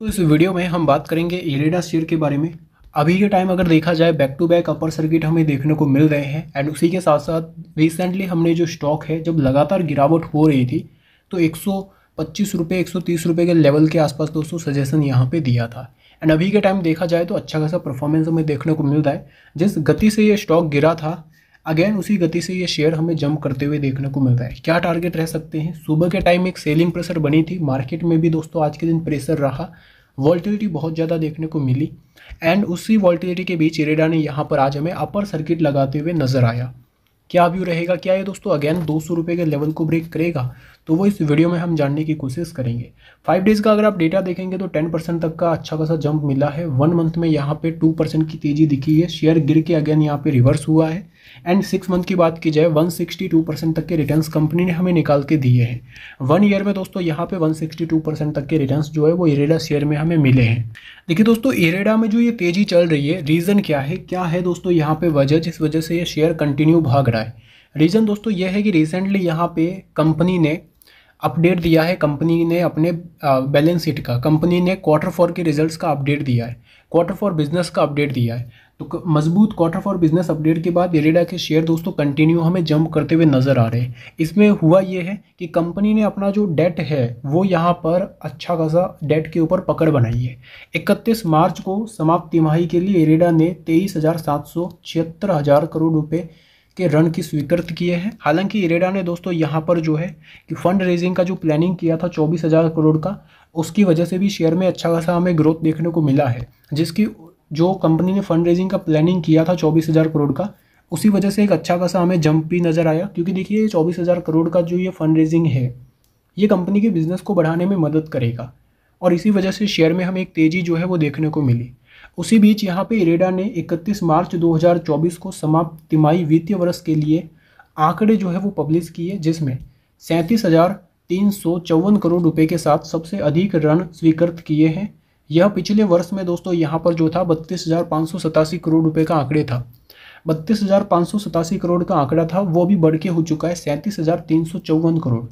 तो इस वीडियो में हम बात करेंगे इरेडा शेयर के बारे में अभी के टाइम अगर देखा जाए back to back upper circuit हमें देखने को मिल रहे हैं एंड उसी के साथ साथ रिसेंटली हमने जो स्टॉक है जब लगातार गिरावट हो रही थी तो एक सौ पच्चीस रुपये एक सौ तीस रुपये के लेवल के आसपास दोस्तों सजेशन यहाँ पर दिया था एंड अभी के टाइम देखा जाए तो अच्छा खासा परफॉर्मेंस हमें देखने को मिल रहा है जिस गति से ये स्टॉक गिरा था अगेन उसी गति से ये शेयर हमें जंप करते हुए देखने को मिलता है क्या टारगेट रह सकते हैं सुबह के टाइम एक सेलिंग प्रेशर बनी थी मार्केट में भी दोस्तों आज के दिन प्रेशर रहा वॉल्टिलिटी बहुत ज़्यादा देखने को मिली एंड उसी वॉल्टिलिटी के बीच इरेडा ने यहाँ पर आज हमें अपर सर्किट लगाते हुए नज़र आया क्या व्यू रहेगा क्या ये दोस्तों अगेन दो सौ रुपये के लेवल को ब्रेक करेगा तो वो इस वीडियो में हम जानने की कोशिश करेंगे फाइव डेज़ का अगर आप डेटा देखेंगे तो टेन परसेंट तक का अच्छा खासा जंप मिला है वन मंथ में यहाँ पे टू परसेंट की तेज़ी दिखी है शेयर गिर के अगेन यहाँ पे रिवर्स हुआ है एंड सिक्स मंथ की बात की जाए वन सिक्सटी टू परसेंट तक के रिटर्न कंपनी ने हमें निकाल के दिए हैं वन ईयर में दोस्तों यहाँ पे वन सिक्सटी टू परसेंट तक के रिटर्न जो है वो इरेडा शेयर में हमें मिले हैं देखिए दोस्तों इरेडा में जो ये तेज़ी चल रही है रीज़न क्या है क्या है दोस्तों यहाँ पे वजह जिस वजह से ये शेयर कंटिन्यू भाग रहा है रीज़न दोस्तों यह है कि रिसेंटली यहाँ पे कंपनी ने अपडेट दिया है कंपनी ने अपने बैलेंस शीट का कंपनी ने क्वार्टर फोर के रिजल्ट्स का अपडेट दिया है क्वार्टर फोर बिजनेस का अपडेट दिया है तो मजबूत क्वार्टर फॉर बिजनेस अपडेट के बाद एलेडा के शेयर दोस्तों कंटिन्यू हमें जंप करते हुए नज़र आ रहे हैं इसमें हुआ ये है कि कंपनी ने अपना जो डेट है वो यहाँ पर अच्छा खासा डेट के ऊपर पकड़ बनाई है 31 मार्च को समाप्त तिमाही के लिए एलेडा ने तेईस हज़ार सात सौ छिहत्तर हज़ार करोड़ रुपये के रन की स्वीकृत किए हैं हालांकि इरेडा ने दोस्तों यहाँ पर जो है कि फंड रेजिंग का जो प्लानिंग किया था चौबीस हज़ार करोड़ का उसकी वजह से भी शेयर में अच्छा खासा हमें ग्रोथ देखने को मिला है जिसकी जो कंपनी ने फंड रेजिंग का प्लानिंग किया था चौबीस हज़ार करोड़ का उसी वजह से एक अच्छा खासा हमें जंप भी नज़र आया क्योंकि देखिए चौबीस हज़ार करोड़ का जो ये फंड रेजिंग है ये कंपनी के बिज़नेस को बढ़ाने में मदद करेगा और इसी वजह से शेयर में हमें एक तेज़ी जो है वो देखने को मिली उसी बीच यहाँ पे इरेडा ने 31 मार्च 2024 को समाप्त तिमाही वित्तीय वर्ष के लिए आंकड़े जो है वो पब्लिश किए जिसमें सैंतीस हज़ार तीन सौ चौवन करोड़ रुपए के साथ सबसे अधिक रन स्वीकृत किए हैं यह पिछले वर्ष में दोस्तों यहाँ पर जो था बत्तीस हज़ार पाँच सौ सतासी करोड़ रुपए का आंकड़े था बत्तीस हज़ार पाँच सौ सतासी करोड़ का आंकड़ा था वो भी बढ़ के हो चुका है सैंतीस हज़ार तीन सौ चौवन करोड़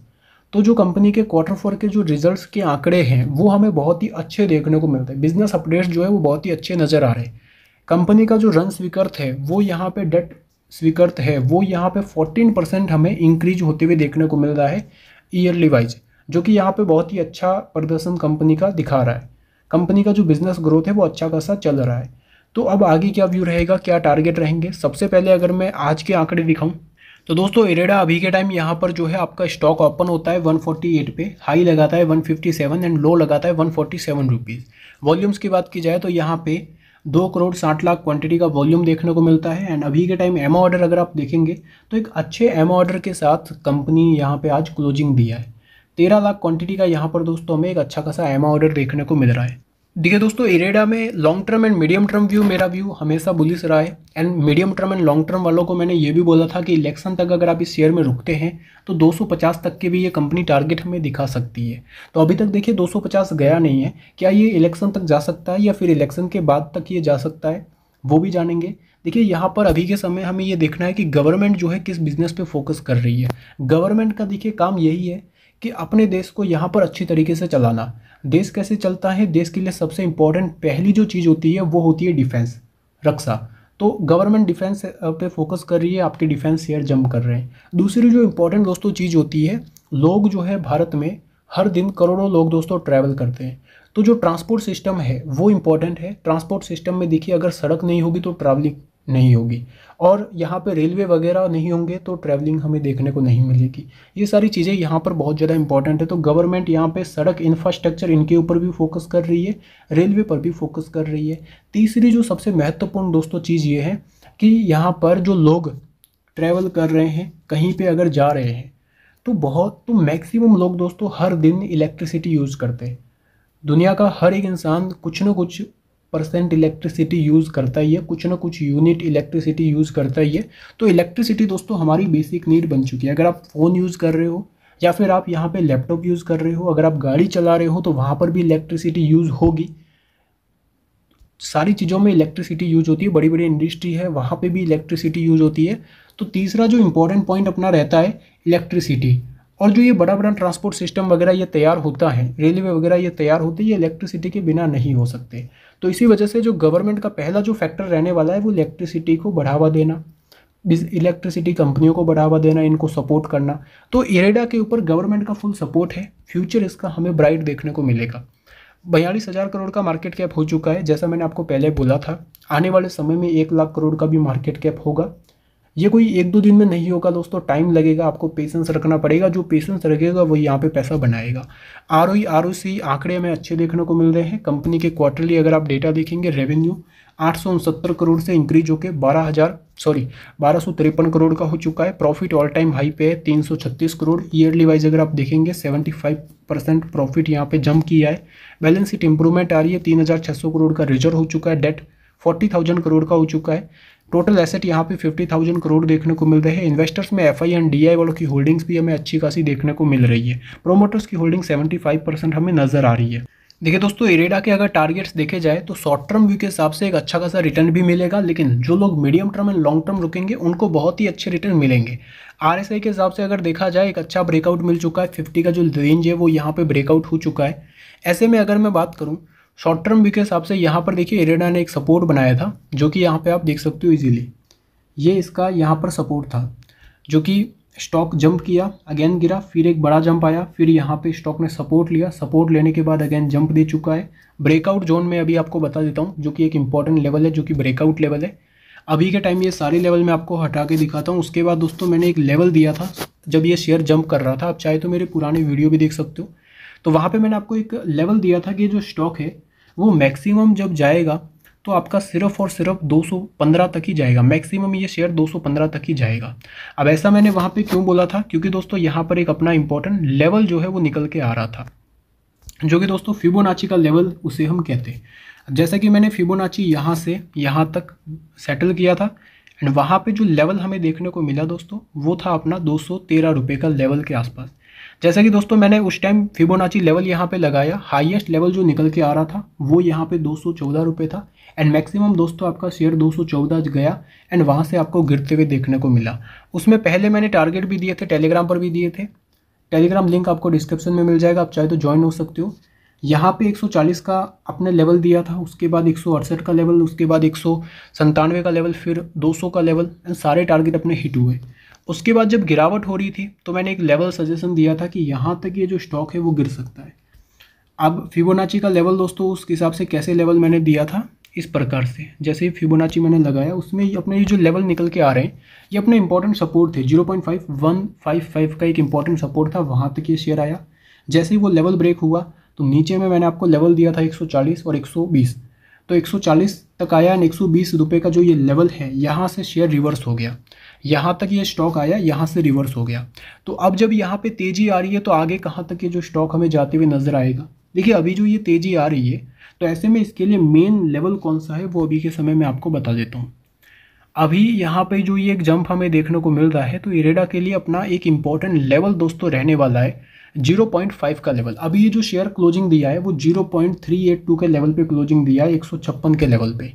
तो जो कंपनी के क्वार्टर फोर के जो रिजल्ट्स के आंकड़े हैं वो हमें बहुत ही अच्छे देखने को मिलते हैं बिजनेस अपडेट्स जो है वो बहुत ही अच्छे नज़र आ रहे हैं कंपनी का जो रन स्वीकृत है वो यहाँ पे डेट स्वीकृत है वो यहाँ पे 14 परसेंट हमें इंक्रीज होते हुए देखने को मिल रहा है ईयरली वाइज जो कि यहाँ पर बहुत ही अच्छा प्रदर्शन कंपनी का दिखा रहा है कंपनी का जो बिज़नेस ग्रोथ है वो अच्छा खासा चल रहा है तो अब आगे क्या व्यू रहेगा क्या टारगेट रहेंगे सबसे पहले अगर मैं आज के आंकड़े दिखाऊँ तो दोस्तों एरेडा अभी के टाइम यहाँ पर जो है आपका स्टॉक ओपन होता है 148 पे हाई लगाता है 157 एंड लो लगाता है 147 रुपीज़ वॉल्यूम्स की बात की जाए तो यहाँ पे दो करोड़ साठ लाख क्वांटिटी का वॉल्यूम देखने को मिलता है एंड अभी के टाइम एमओ ऑर्डर अगर आप देखेंगे तो एक अच्छे एमओ ऑर्डर के साथ कंपनी यहाँ पर आज क्लोजिंग दिया है तेरह लाख क्वान्टिटी का यहाँ पर दोस्तों हमें एक अच्छा खासा एमओ ऑर्डर देखने को मिल रहा है देखिए दोस्तों इरेडा में long term and medium term view मेरा व्यू हमेशा बुलिस रहा है and medium term and long term वालों को मैंने ये भी बोला था कि इलेक्शन तक अगर आप इस शेयर में रुकते हैं तो 250 तक के भी ये कंपनी टारगेट हमें दिखा सकती है तो अभी तक देखिए 250 गया नहीं है क्या ये इलेक्शन तक जा सकता है या फिर इलेक्शन के बाद तक ये जा सकता है वो भी जानेंगे देखिए यहाँ पर अभी के समय हमें ये देखना है कि गवर्नमेंट जो है किस बिज़नेस पर फोकस कर रही है गवर्नमेंट का देखिए काम यही है कि अपने देश को यहाँ पर अच्छी तरीके से चलाना देश कैसे चलता है देश के लिए सबसे इम्पॉर्टेंट पहली जो चीज़ होती है वो होती है डिफेंस रक्षा तो गवर्नमेंट डिफेंस पे फोकस कर रही है आपके डिफेंस शेयर जंप कर रहे हैं दूसरी जो इम्पोर्टेंट दोस्तों चीज़ होती है लोग जो है भारत में हर दिन करोड़ों लोग दोस्तों ट्रैवल करते हैं तो जो ट्रांसपोर्ट सिस्टम है वो इम्पॉर्टेंट है ट्रांसपोर्ट सिस्टम में देखिए अगर सड़क नहीं होगी तो ट्रैवलिंग नहीं होगी और यहाँ पे रेलवे वगैरह नहीं होंगे तो ट्रैवलिंग हमें देखने को नहीं मिलेगी ये सारी चीज़ें यहाँ पर बहुत ज़्यादा इंपॉर्टेंट है तो गवर्नमेंट यहाँ पे सड़क इंफ्रास्ट्रक्चर इनके ऊपर भी फोकस कर रही है रेलवे पर भी फोकस कर रही है तीसरी जो सबसे महत्वपूर्ण दोस्तों चीज़ ये है कि यहाँ पर जो लोग ट्रैवल कर रहे हैं कहीं पर अगर जा रहे हैं तो बहुत तो मैक्सिमम लोग दोस्तों हर दिन इलेक्ट्रिसिटी यूज़ करते हैं दुनिया का हर एक इंसान कुछ ना कुछ परसेंट इलेक्ट्रिसिटी यूज़ करता ही है कुछ ना कुछ यूनिट इलेक्ट्रिसिटी यूज़ करता ही है तो इलेक्ट्रिसिटी दोस्तों हमारी बेसिक नीड बन चुकी है अगर आप फ़ोन यूज़ कर रहे हो या फिर आप यहाँ पे लैपटॉप यूज़ कर रहे हो अगर आप गाड़ी चला रहे हो तो वहाँ पर भी इलेक्ट्रिसिटी यूज़ होगी सारी चीज़ों में इलेक्ट्रिसिटी यूज होती है बड़ी बड़ी इंडस्ट्री है वहाँ पर भी इलेक्ट्रिसिटी यूज होती है तो तीसरा जो इम्पोर्टेंट पॉइंट अपना रहता है इलेक्ट्रिसिटी और जो ये बड़ा बड़ा ट्रांसपोर्ट सिस्टम वगैरह ये तैयार होता है रेलवे वगैरह ये तैयार होते हैं ये इलेक्ट्रिसिटी के बिना नहीं हो सकते तो इसी वजह से जो गवर्नमेंट का पहला जो फैक्टर रहने वाला है वो इलेक्ट्रिसिटी को बढ़ावा देना इलेक्ट्रिसिटी कंपनियों को बढ़ावा देना इनको सपोर्ट करना तो इरेडा के ऊपर गवर्नमेंट का फुल सपोर्ट है फ्यूचर इसका हमें ब्राइट देखने को मिलेगा बयालीस हज़ार करोड़ का मार्केट कैप हो चुका है जैसा मैंने आपको पहले बोला था आने वाले समय में एक लाख करोड़ का भी मार्केट कैप होगा ये कोई एक दो दिन में नहीं होगा दोस्तों टाइम लगेगा आपको पेशेंस रखना पड़ेगा जो पेशेंस रखेगा वो यहाँ पे पैसा बनाएगा आर ओ आर ओ सी आंकड़े हमें अच्छे देखने को मिल रहे हैं कंपनी के क्वार्टरली अगर आप डेटा देखेंगे रेवेन्यू आठ सौ उनसत्तर करोड़ से इंक्रीज होकर बारह हज़ार सॉरी बारह सौ तिरपन करोड़ का हो चुका है प्रॉफिट ऑल टाइम हाई पे है तीन सौ छत्तीस करोड़ ईयरली वाइज अगर आप देखेंगे सेवेंटी फाइव परसेंट प्रॉफिट यहाँ पे जम किया है बैलेंस शीट इंप्रूवमेंट आ रही है तीन हज़ार छः सौ करोड़ का रिजर्व हो चुका है डेट फोर्टी थाउजेंड करोड़ का हो चुका है टोटल एसेट यहाँ पे फिफ्टी थाउजेंड करोड़ देखने को मिल रहे हैं इन्वेस्टर्स में F I and D I वालों की होल्डिंग्स भी हमें अच्छी खासी देखने को मिल रही है प्रोमोटर्स की होल्डिंग सेवेंटी फाइव परसेंट हमें नजर आ रही है देखिए दोस्तों इरेडा के अगर टारगेट्स देखे जाए तो शॉर्ट टर्म व्यू के हिसाब से एक अच्छा खासा रिटर्न भी मिलेगा लेकिन जो लोग medium term and long term रुकेंगे उनको बहुत ही अच्छे रिटर्न मिलेंगे आर के हिसाब से अगर देखा जाए एक अच्छा ब्रेकआउट मिल चुका है फिफ्टी का जो रेंज है वो यहाँ पर ब्रेकआउट हो चुका है ऐसे में अगर मैं बात करूँ शॉर्ट टर्म व्यू के हिसाब से यहाँ पर देखिए एरेडा ने एक सपोर्ट बनाया था जो कि यहाँ पे आप देख सकते हो इजीली ये इसका यहाँ पर सपोर्ट था जो कि स्टॉक जंप किया अगेन गिरा फिर एक बड़ा जंप आया फिर यहाँ पे स्टॉक ने सपोर्ट लिया सपोर्ट लेने के बाद अगेन जंप दे चुका है ब्रेकआउट जोन में अभी आपको बता देता हूँ जो कि एक इंपॉर्टेंट लेवल है जो कि ब्रेकआउट लेवल है अभी के टाइम ये सारे लेवल मैं आपको हटा के दिखाता हूँ उसके बाद दोस्तों मैंने एक लेवल दिया था जब ये शेयर जंप कर रहा था आप चाहे तो मेरे पुराने वीडियो भी देख सकते हो तो वहाँ पे मैंने आपको एक लेवल दिया था कि जो स्टॉक है वो मैक्सिमम जब जाएगा तो आपका सिर्फ और सिर्फ 215 तक ही जाएगा मैक्सिमम ये शेयर 215 तक ही जाएगा अब ऐसा मैंने वहाँ पे क्यों बोला था क्योंकि दोस्तों यहाँ पर एक अपना इंपॉर्टेंट लेवल जो है वो निकल के आ रहा था जो कि दोस्तों फिबोनाची का लेवल उसे हम कहते हैं जैसा कि मैंने फिबोनाची यहाँ से यहाँ तक सेटल किया था एंड वहाँ पर जो लेवल हमें देखने को मिला दोस्तों वो था अपना दो सौ का लेवल के आसपास जैसा कि दोस्तों मैंने उस टाइम फिबोनाची लेवल यहाँ पे लगाया हाईएस्ट लेवल जो निकल के आ रहा था वो यहाँ पे दो सौ था एंड मैक्सिमम दोस्तों आपका शेयर 214 गया एंड वहाँ से आपको गिरते हुए देखने को मिला उसमें पहले मैंने टारगेट भी दिए थे टेलीग्राम पर भी दिए थे टेलीग्राम लिंक आपको डिस्क्रिप्शन में मिल जाएगा आप चाहे तो ज्वाइन हो सकते हो यहाँ पे 140 का अपने लेवल दिया था उसके बाद एक का लेवल उसके बाद एक का लेवल फिर 200 का लेवल एंड सारे टारगेट अपने हिट हुए उसके बाद जब गिरावट हो रही थी तो मैंने एक लेवल सजेशन दिया था कि यहाँ तक ये जो स्टॉक है वो गिर सकता है अब फिबोनाची का लेवल दोस्तों उस हिसाब से कैसे लेवल मैंने दिया था इस प्रकार से जैसे ही फिबोनाची मैंने लगाया उसमें अपने ये जो लेवल निकल के आ रहे हैं ये अपने इंपॉर्टेंट सपोर्ट थे जीरो का एक इंपॉर्टेंट सपोर्ट था वहाँ तक ये शेयर आया जैसे ही वो लेवल ब्रेक हुआ तो नीचे में मैंने आपको लेवल दिया था 140 और 120 तो 140 तक आया एक सौ का जो ये लेवल है यहाँ से शेयर रिवर्स हो गया यहाँ तक ये स्टॉक आया यहाँ से रिवर्स हो गया तो अब जब यहाँ पे तेज़ी आ रही है तो आगे कहाँ तक ये जो स्टॉक हमें जाते हुए नज़र आएगा देखिए अभी जो ये तेज़ी आ रही है तो ऐसे में इसके लिए मेन लेवल कौन सा है वो अभी के समय में आपको बता देता हूँ अभी यहाँ पे जो ये एक जंप हमें देखने को मिल रहा है तो इरेडा के लिए अपना एक इम्पॉर्टेंट लेवल दोस्तों रहने वाला है 0.5 का लेवल अभी ये जो शेयर क्लोजिंग दिया है वो 0.382 के लेवल पे क्लोजिंग दिया है एक के लेवल पे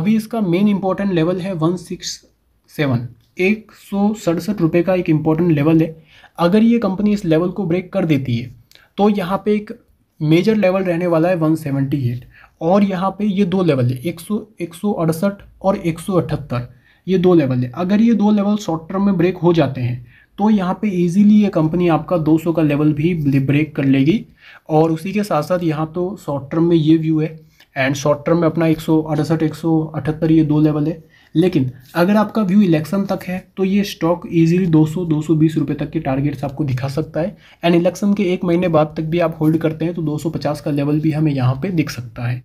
अभी इसका मेन इम्पॉर्टेंट लेवल है 167 एक सौ सड़सठ रुपये का एक इम्पॉर्टेंट लेवल है अगर ये कंपनी इस लेवल को ब्रेक कर देती है तो यहाँ पे एक मेजर लेवल रहने वाला है 178 और यहाँ पे ये दो लेवल है एक सौ एक सौ अड़सठ और एक सौ अठहत्तर ये दो लेवल है अगर ये दो लेवल शॉर्ट टर्म में ब्रेक हो जाते हैं तो यहाँ पे इजीली ये कंपनी आपका 200 का लेवल भी ब्रेक कर लेगी और उसी के साथ साथ यहाँ तो शॉर्ट टर्म में ये व्यू है एंड शॉर्ट टर्म में अपना एक सौ अड़सठ एक सौ अठहत्तर ये दो लेवल है लेकिन अगर आपका व्यू इलेक्शन तक है तो ये स्टॉक इजीली 200 220 रुपए तक के टारगेट्स आपको दिखा सकता है एंड इलेक्शन के एक महीने बाद तक भी आप होल्ड करते हैं तो 250 का लेवल भी हमें यहाँ पे दिख सकता है